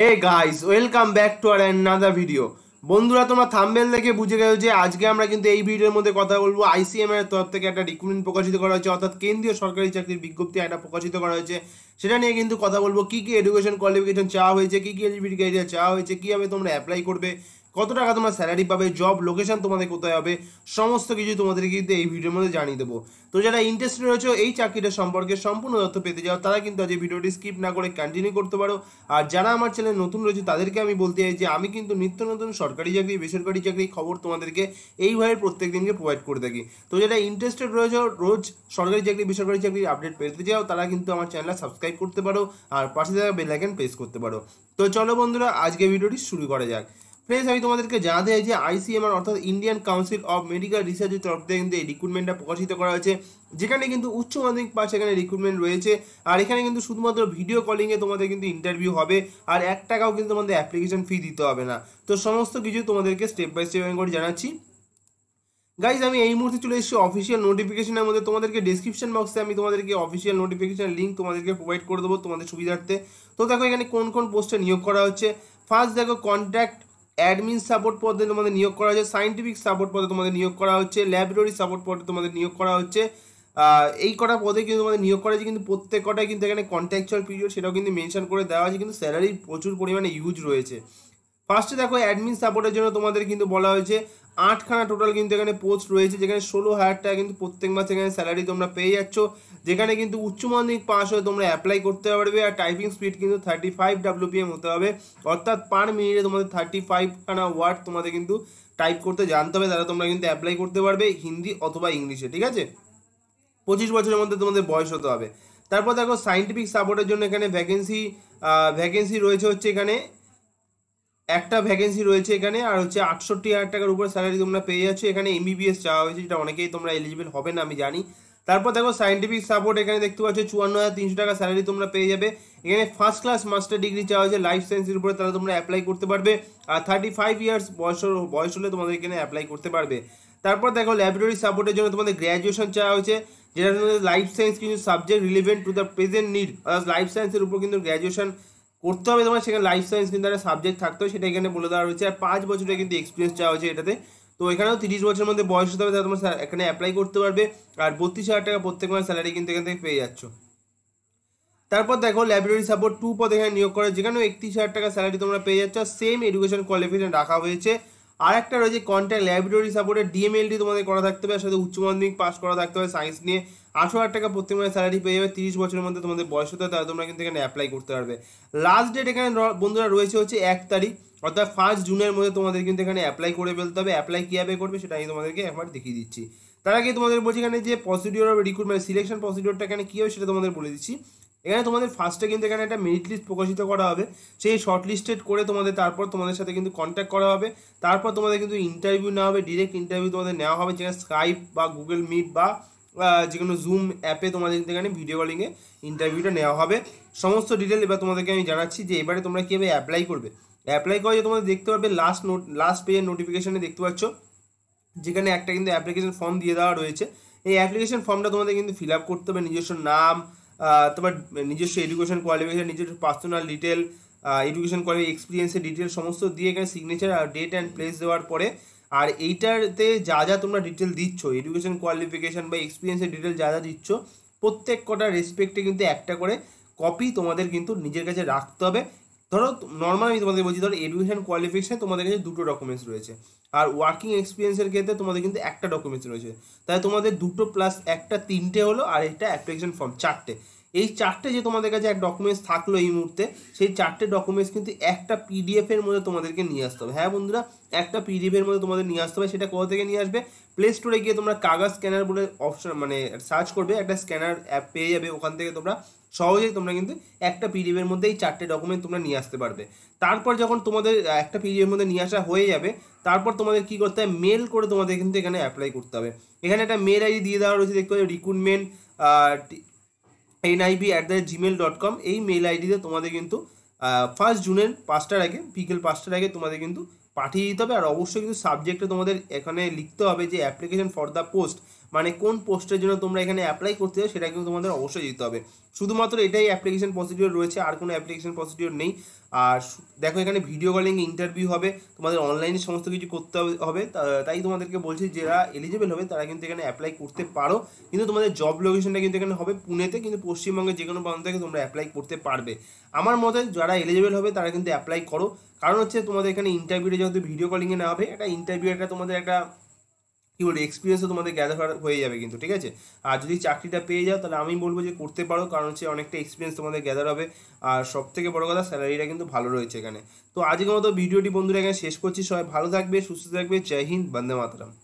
hey guys welcome back to our another video বন্ধুরা তোমরা thumbnail দেখে বুঝে গেল যে আজকে আমরা কিন্তু এই ভিডিওর মধ্যে কথা বলবো আইসিএম এর তরফ থেকে একটা রিক্রুটমেন্ট প্রকাশিত করা হয়েছে অর্থাৎ কেন্দ্রীয় সরকারি চাকরির বিজ্ঞপ্তি একটা প্রকাশিত করা হয়েছে সেটা নিয়ে কিন্তু কথা বলবো কী কী এডুকেশন কোয়ালিফিকেশন চাওয়া হয়েছে কী কী এলিজিবিলিটি ক্রাইটেরিয়া চাওয়া হয়েছে কীভাবে তোমরা অ্যাপ্লাই করবে কত টাকা তোমরা স্যালারি পাবে জব লোকেশন তোমাদের কোথায় হবে সমস্ত কিছু তোমাদের কিন্তু এই ভিডিওর মধ্যে জানিয়ে দেবো তো যারা ইন্টারেস্টেড রয়েছে এই চাকরিটা সম্পর্কে সম্পূর্ণ তথ্য পেতে যাও তারা কিন্তু আজ এই ভিডিওটি স্কিপ না করে কন্টিনিউ করতে পারো আর যারা আমার চ্যানেলে নতুন রয়েছে তাদেরকে আমি বলতে চাই যে আমি কিন্তু নিত্য নতুন সরকারি চাকরি বেসরকারি চাকরি খবর তোমাদেরকে এইভাবে প্রত্যেক দিনকে প্রোভাইড করে থাকি তো যারা ইন্টারেস্টেড রয়েছে রোজ সরকারি চাকরি বেসরকারি চাকরির আপডেট পেতে যাও তারা কিন্তু আমার চ্যানেলটা সাবস্ক্রাইব করতে পারো আর পাশে থাকা বেল আইকন প্রেস করতে পারো তো চলো বন্ধুরা আজকে ভিডিওটি শুরু করা যাক ফ্রেন্ডস আমি তোমাদেরকে জানাতে চাই যে আইসিএমআর অর্থাৎ ইন্ডিয়ান কাউন্সিল অফ মেডিকেল রিসার্চের তরফ থেকে কিন্তু এই রিক্রুটমেন্টটা প্রকাশিত করা হয়েছে যেখানে কিন্তু উচ্চ মাধ্যমিক পাস এখানে রিক্রুটমেন্ট রয়েছে আর এখানে কিন্তু শুধুমাত্র ভিডিও কলিংয়ে তোমাদের কিন্তু ইন্টারভিউ হবে আর এক টাকাও কিন্তু তোমাদের অ্যাপ্লিকেশন ফি দিতে হবে না তো সমস্ত কিছু তোমাদেরকে স্টেপ বাই স্টেপ আমি করে জানাচ্ছি গাইজ আমি এই মুহূর্তে চলে এসেছি অফিসিয়াল নোটিফিকেশনের মধ্যে তোমাদেরকে ডিসক্রিপশন বক্সে আমি তোমাদেরকে অফিসিয়াল নোটিফিকেশন লিঙ্ক তোমাদেরকে প্রোভাইড করে দেবো তোমাদের সুবিধার্থে তো দেখো এখানে কোন কোন পোস্টে নিয়োগ করা হচ্ছে ফার্স্ট দেখো কন্ট্যাক্ট অ্যাডমিন সাপোর্ট পদে তোমাদের নিয়োগ করা হচ্ছে সাইন্টিফিক সাপোর্ট পদে তোমাদের নিয়োগ করা হচ্ছে ল্যাবরেটরি সাপোর্ট পদে তোমাদের নিয়োগ করা হচ্ছে এই কটা পদে কিন্তু তোমাদের নিয়োগ করা হয়েছে কিন্তু প্রত্যেক কটায় কিন্তু এখানে কন্ট্রাকচুয়াল পিরিয়ড সেটাও কিন্তু মেনশন করে দেওয়া হয়েছে কিন্তু স্যালারি প্রচুর পরিমাণে ইউজ রয়েছে ফার্স্টে দেখো অ্যাডমিন সাপোর্টের জন্য তোমাদের কিন্তু বলা হয়েছে আটখানা টোটাল কিন্তু এখানে পোস্ট রয়েছে যেখানে ষোলো হাজার টাকা কিন্তু প্রত্যেক মাসে এখানে স্যালারি তোমরা পেয়ে যাচ্ছ যেখানে কিন্তু উচ্চ মাধ্যমিক পাস হয়ে তোমরা অ্যাপ্লাই করতে পারবে আর টাইপিং স্পিড কিন্তু থার্টি ফাইভ ডাব্লুপিএম হতে হবে অর্থাৎ পার মিনিটে তোমাদের থার্টি ফাইভখানা ওয়ার্ড তোমাদের কিন্তু টাইপ করতে জানতে হবে তারা তোমরা কিন্তু অ্যাপ্লাই করতে পারবে হিন্দি অথবা ইংলিশে ঠিক আছে পঁচিশ বছরের মধ্যে তোমাদের বয়স হতে হবে তারপর দেখো সাইন্টিফিক সাপোর্টের জন্য এখানে ভ্যাকেন্সি ভ্যাকেন্সি রয়েছে হচ্ছে এখানে একটা ভ্যাকেন্সি রয়েছে এখানে আর হচ্ছে আটষট্টি হাজার টাকার উপর স্যালারি তোমরা পেয়ে যাচ্ছ এখানে এমবিবিএস চাওয়া হয়েছে যেটা অনেকেই তোমরা এলিজিবল হবে না আমি জানি তারপর দেখো সাইন্টিফিক সাপোর্ট এখানে দেখতে পাচ্ছ চুয়ান্ন হাজার তিনশো টাকা স্যালারি তোমরা পেয়ে যাবে এখানে ফার্স্ট ক্লাস মাস্টার ডিগ্রি চাওয়া হয়েছে লাইফ সায়েন্সের উপরে তারা তোমরা অ্যাপ্লাই করতে পারবে আর থার্টি ফাইভ ইয়ার্স বয়স বয়স হলে তোমাদের এখানে অ্যাপ্লাই করতে পারবে তারপর দেখো ল্যাবরেটরি সাপোর্টের জন্য তোমাদের গ্র্যাজুয়েশন চাওয়া হয়েছে যেটা লাইফ সায়েন্স কিছু subject relevant to the present need life সায়েন্সের উপর কিন্তু গ্র্যাজুয়েশন করতে হবে তোমার সেখানে লাইফ সায়েন্স কিন্তু একটা সাবজেক্ট থাকতে হবে সেটা এখানে বলে দেওয়া হয়েছে আর পাঁচ বছরের কিন্তু এক্সপিরিয়েন্স চাওয়া হয়েছে এটাতে তো এখানেও তিরিশ বছরের মধ্যে বয়স হতে হবে তাহলে তোমার এখানে অ্যাপ্লাই করতে পারবে আর বত্রিশ হাজার টাকা প্রত্যেক মাসের স্যালারি কিন্তু এখান থেকে পেয়ে যাচ্ছ তারপর দেখো লাইব্রেরি সাপোর্ট টু পদ এখানে নিয়োগ করে যেখানেও একত্রিশ হাজার টাকা স্যালারি তোমরা পেয়ে যাচ্ছ সেম এডুকেশন কোয়ালিফিকেশন রাখা হয়েছে আর একটা রয়েছে কন্ট্যাক্ট ল্যাবরেটরি সাপোর্টের ডিএমএলডি তোমাদের করা থাকতে হবে সাথে উচ্চ মাধ্যমিক পাস করা থাকতে হবে সায়েন্স নিয়ে আঠারো হাজার টাকা প্রতি মাসে স্যালারি পেয়ে যাবে তিরিশ বছরের মধ্যে তোমাদের বয়স হতে তাহলে তোমরা কিন্তু এখানে অ্যাপ্লাই করতে পারবে লাস্ট ডেট এখানে বন্ধুরা রয়েছে হচ্ছে এক তারিখ অর্থাৎ ফার্স্ট জুনের মধ্যে তোমাদের কিন্তু এখানে অ্যাপ্লাই করে ফেলতে হবে অ্যাপ্লাই কীভাবে করবে সেটা আমি তোমাদেরকে একবার দেখিয়ে দিচ্ছি তার আগে তোমাদের বলছি এখানে যে প্রসিডিওর অফ রিক্রুটমেন্ট সিলেকশন প্রসিডিওরটা এখানে কী হবে সেটা তোমাদের বলে দিচ্ছি এখানে তোমাদের ফার্স্টে কিন্তু এখানে একটা মেরিট লিস্ট প্রকাশিত করা হবে সেই শর্ট লিস্টেড করে তোমাদের তারপর তোমাদের সাথে কিন্তু কন্ট্যাক্ট করা হবে তারপর তোমাদের কিন্তু ইন্টারভিউ নেওয়া হবে ডিরেক্ট ইন্টারভিউ তোমাদের নেওয়া হবে যেখানে স্কাইপ বা গুগল মিট বা যে কোনো জুম অ্যাপে তোমাদের কিন্তু এখানে ভিডিও কলিংয়ে ইন্টারভিউটা নেওয়া হবে সমস্ত ডিটেল এবার তোমাদেরকে আমি জানাচ্ছি যে এবারে তোমরা কীভাবে অ্যাপ্লাই করবে অ্যাপ্লাই করে তোমাদের দেখতে পাবে লাস্ট নোট লাস্ট পেজের নোটিফিকেশানে দেখতে পাচ্ছ যেখানে একটা কিন্তু অ্যাপ্লিকেশন ফর্ম দিয়ে দেওয়া রয়েছে এই অ্যাপ্লিকেশন ফর্মটা তোমাদের কিন্তু ফিল আপ করতে হবে নিজস্ব নাম তোমার নিজস্ব এডুকেশন কোয়ালিফিকেশান নিজস্ব পার্সোনাল ডিটেল এডুকেশন কোয়ালিফি এক্সপিরিয়েন্সের ডিটেল সমস্ত দিয়ে এখানে সিগনেচার আর ডেট অ্যান্ড প্লেস দেওয়ার পরে আর এইটাতে যা যা তোমরা ডিটেল দিচ্ছ এডুকেশন কোয়ালিফিকেশান বা এক্সপিরিয়েন্সের ডিটেল যা যা দিচ্ছ প্রত্যেক কটা রেসপেক্টে কিন্তু একটা করে কপি তোমাদের কিন্তু নিজের কাছে রাখতে হবে ধরো নর্মাল আমি তোমাদের বলছি ধরো এডুকেশন কোয়ালিফিকেশানে তোমাদের কাছে দুটো ডকুমেন্টস রয়েছে আর ওয়ার্কিং এক্সপিরিয়েন্সের ক্ষেত্রে তোমাদের কিন্তু একটা ডকুমেন্টস রয়েছে তাই তোমাদের দুটো প্লাস একটা তিনটে হলো আর একটা অ্যাপ্লিকেশন ফর্ম চারটে এই চারটে যে তোমাদের কাছে এক ডকুমেন্টস থাকলো এই মুহূর্তে সেই চারটে ডকুমেন্টস কিন্তু একটা পিডিএফের মধ্যে তোমাদেরকে নিয়ে আসতে হবে হ্যাঁ বন্ধুরা একটা পিডিএফের মধ্যে তোমাদের নিয়ে আসতে হবে সেটা কোথা থেকে নিয়ে আসবে প্লে স্টোরে গিয়ে তোমরা কাগজ স্ক্যানার বলে অপশন মানে সার্চ করবে একটা স্ক্যানার অ্যাপ পেয়ে যাবে ওখান থেকে তোমরা সহজেই তোমরা কিন্তু একটা এর মধ্যে এই চারটে ডকুমেন্ট তোমরা নিয়ে আসতে পারবে তারপর যখন তোমাদের একটা এর মধ্যে নিয়ে আসা হয়ে যাবে তারপর তোমাদের কি করতে হবে মেল করে তোমাদের কিন্তু এখানে অ্যাপ্লাই করতে হবে এখানে একটা মেল আইডি দিয়ে দেওয়া রয়েছে দেখতে পাচ্ছি recruitment NIB at the rate Gmail dot com এই মেল আইডিতে তোমাদের কিন্তু ফার্স্ট জুনের পাঁচটার আগে বিকেল পাঁচটার আগে তোমাদের কিন্তু পাঠিয়ে দিতে হবে আর অবশ্যই কিন্তু সাবজেক্টে তোমাদের এখানে লিখতে হবে যে অ্যাপ্লিকেশন ফর দ্য পোস্ট মানে কোন পোস্টের জন্য তোমরা এখানে অ্যাপ্লাই করতে চাও সেটা কিন্তু তোমাদের অবশ্যই দিতে হবে শুধুমাত্র এটাই অ্যাপ্লিকেশন প্রসিডিওর রয়েছে আর কোনো অ্যাপ্লিকেশন প্রসিডিওর নেই আর দেখো এখানে ভিডিও কলিং ইন্টারভিউ হবে তোমাদের অনলাইনে সমস্ত কিছু করতে হবে তাই তোমাদেরকে বলছি যারা এলিজিবেল হবে তারা কিন্তু এখানে অ্যাপ্লাই করতে পারো কিন্তু তোমাদের জব লোকেশনটা কিন্তু এখানে হবে পুনেতে কিন্তু পশ্চিমবঙ্গে যে কোনো প্রান্ত থেকে তোমরা অ্যাপ্লাই করতে পারবে আমার মতে যারা এলিজিবেল হবে তারা কিন্তু অ্যাপ্লাই করো কারণ হচ্ছে তোমাদের এখানে ইন্টারভিউটা যেহেতু ভিডিও কলিংয়ে না হবে এটা ইন্টারভিউ একটা তোমাদের একটা কি বলবো এক্সপিরিয়েন্সও তোমাদের গ্যাদার হয়ে যাবে কিন্তু ঠিক আছে আর যদি চাকরিটা পেয়ে যাও তাহলে আমি বলবো যে করতে পারো কারণ হচ্ছে অনেকটা এক্সপিরিয়েন্স তোমাদের গ্যাদার হবে আর সব থেকে বড়ো কথা স্যালারিটা কিন্তু ভালো রয়েছে এখানে তো আজকের মতো ভিডিওটি বন্ধুরা এখানে শেষ করছি সবাই ভালো থাকবে সুস্থ থাকবে জয় হিন্দ বন্দে মাতরম